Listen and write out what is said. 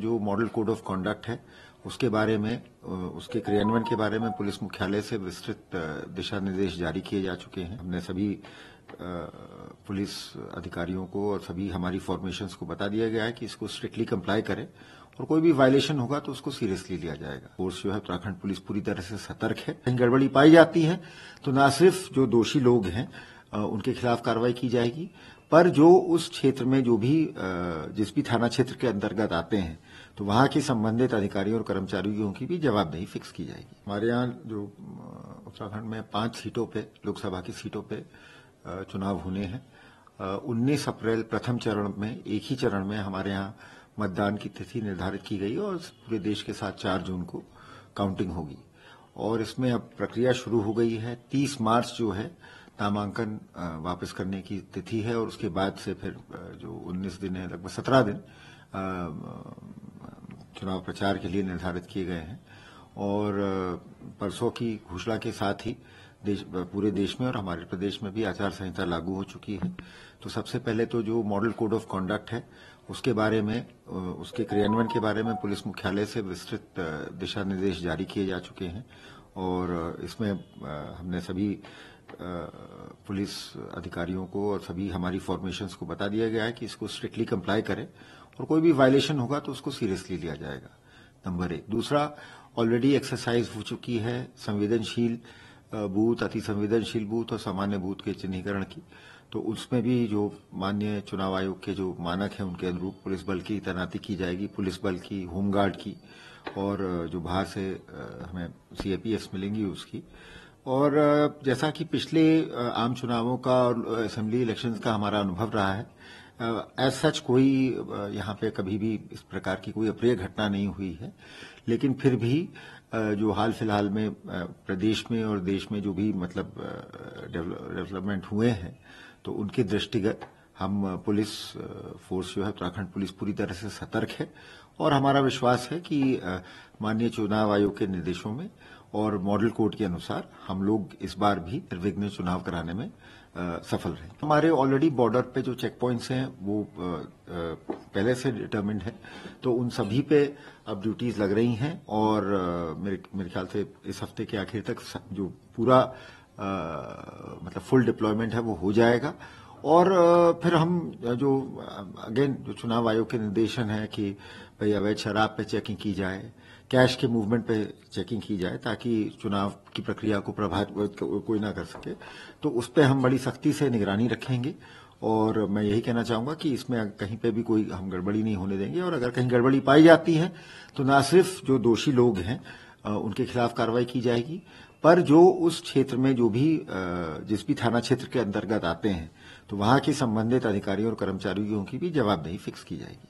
जो model code of conduct है उसके बारे में उसके क्रियान्वयन के बारे में पुलिस मुख्यालय से विस्तृत दिशा निर्देश जारी किए जा चुके हैं हमने सभी पुलिस अधिकारियों को और सभी हमारी फॉर्मेशंस को बता दिया गया है कि इसको स्ट्रिक्टली कंप्लाई करें और कोई भी वायलेशन होगा तो उसको सीरियसली लिया जाएगा फोर्स जो है उत्तराखंड पुलिस पूरी तरह से सतर्क है कहीं गड़बड़ी पाई जाती है तो न सिर्फ जो दोषी लोग हैं उनके खिलाफ कार्रवाई की जाएगी पर जो उस क्षेत्र में जो भी जिस भी थाना क्षेत्र के अंतर्गत आते हैं तो वहां की संबंधित अधिकारियों और कर्मचारियों की भी जवाबदेही फिक्स की जाएगी हमारे यहाँ जो उत्तराखंड में पांच सीटों पे लोकसभा की सीटों पे चुनाव होने हैं उन्नीस अप्रैल प्रथम चरण में एक ही चरण में हमारे यहाँ मतदान की तिथि निर्धारित की गई और पूरे देश के साथ चार जून को काउंटिंग होगी और इसमें अब प्रक्रिया शुरू हो गई है तीस मार्च जो है नामांकन वापस करने की तिथि है और उसके बाद से फिर जो 19 दिन है लगभग 17 दिन चुनाव प्रचार के लिए निर्धारित किए गए हैं और परसों की घोषणा के साथ ही देश पूरे देश में और हमारे प्रदेश में भी आचार संहिता लागू हो चुकी है तो सबसे पहले तो जो मॉडल कोड ऑफ कॉन्डक्ट है उसके बारे में उसके क्रियान्वयन के बारे में पुलिस मुख्यालय से विस्तृत दिशा निर्देश जारी किए जा चुके हैं और इसमें हमने सभी पुलिस अधिकारियों को और सभी हमारी फॉर्मेशंस को बता दिया गया है कि इसको स्ट्रिक्टली कंप्लाई करें और कोई भी वायलेशन होगा तो उसको सीरियसली लिया जाएगा नंबर एक दूसरा ऑलरेडी एक्सरसाइज हो चुकी है संवेदनशील बूथ अति संवेदनशील बूथ और सामान्य बूथ के चिन्हीकरण की तो उसमें भी जो मान्य चुनाव आयोग के जो मानक हैं उनके अनुरूप पुलिस बल की तैनाती की जाएगी पुलिस बल की होमगार्ड की और जो बाहर से हमें सीएपीएस मिलेंगी उसकी और जैसा कि पिछले आम चुनावों का और असेंबली इलेक्शंस का हमारा अनुभव रहा है एज सच कोई यहां पे कभी भी इस प्रकार की कोई अप्रिय घटना नहीं हुई है लेकिन फिर भी जो हाल फिलहाल में प्रदेश में और देश में जो भी मतलब डेवलपमेंट हुए हैं तो उनके दृष्टिगत हम पुलिस फोर्स जो है उत्तराखंड पुलिस पूरी तरह से सतर्क है और हमारा विश्वास है कि माननीय चुनाव आयोग के निर्देशों में और मॉडल कोड के अनुसार हम लोग इस बार भी निर्विघ्न चुनाव कराने में आ, सफल रहे हमारे ऑलरेडी बॉर्डर पे जो चेक पॉइंट्स हैं वो आ, आ, पहले से डिटर्मिंड है तो उन सभी पे अब ड्यूटीज लग रही हैं और मेरे मेरे ख्याल से इस हफ्ते के आखिर तक जो पूरा मतलब फुल डिप्लॉयमेंट है वो हो जाएगा और फिर हम जो अगेन जो चुनाव आयोग के निर्देशन है कि भाई अवैध शराब पे चेकिंग की जाए कैश के मूवमेंट पे चेकिंग की जाए ताकि चुनाव की प्रक्रिया को प्रभावित कोई ना कर सके तो उस पर हम बड़ी सख्ती से निगरानी रखेंगे और मैं यही कहना चाहूंगा कि इसमें कहीं पे भी कोई हम गड़बड़ी नहीं होने देंगे और अगर कहीं गड़बड़ी पाई जाती है तो ना सिर्फ जो दोषी लोग हैं उनके खिलाफ कार्रवाई की जाएगी पर जो उस क्षेत्र में जो भी जिस भी थाना क्षेत्र के अंतर्गत आते हैं तो वहां के संबंधित अधिकारियों और कर्मचारियों की भी जवाबदेही फिक्स की जाएगी